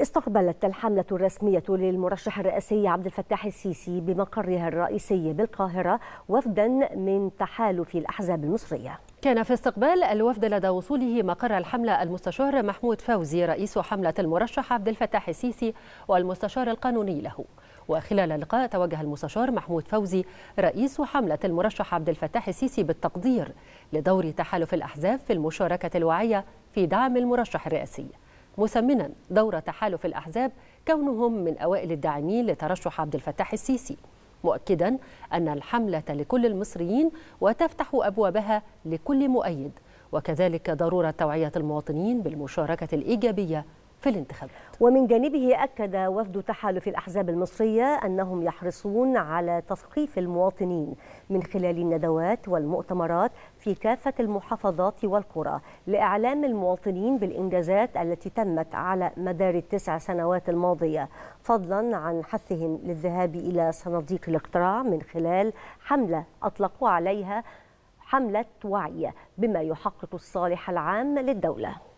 استقبلت الحملة الرسمية للمرشح الرئاسي عبد الفتاح السيسي بمقرها الرئيسي بالقاهرة وفدا من تحالف الأحزاب المصرية كان في استقبال الوفد لدى وصوله مقر الحملة المستشار محمود فوزي رئيس حملة المرشح عبد الفتاح السيسي والمستشار القانوني له وخلال اللقاء توجه المستشار محمود فوزي رئيس حملة المرشح عبد الفتاح السيسي بالتقدير لدور تحالف الأحزاب في المشاركة الوعية في دعم المرشح الرئاسي مسمنا دور تحالف الأحزاب كونهم من أوائل الداعمين لترشح عبد الفتاح السيسي مؤكدا أن الحملة لكل المصريين وتفتح أبوابها لكل مؤيد وكذلك ضرورة توعية المواطنين بالمشاركة الإيجابية في الانتخابات ومن جانبه أكد وفد تحالف الأحزاب المصرية أنهم يحرصون على تثقيف المواطنين من خلال الندوات والمؤتمرات في كافة المحافظات والقرى لإعلام المواطنين بالإنجازات التي تمت على مدار التسع سنوات الماضية فضلا عن حثهم للذهاب إلى صناديق الاقتراع من خلال حملة أطلقوا عليها حملة وعي بما يحقق الصالح العام للدولة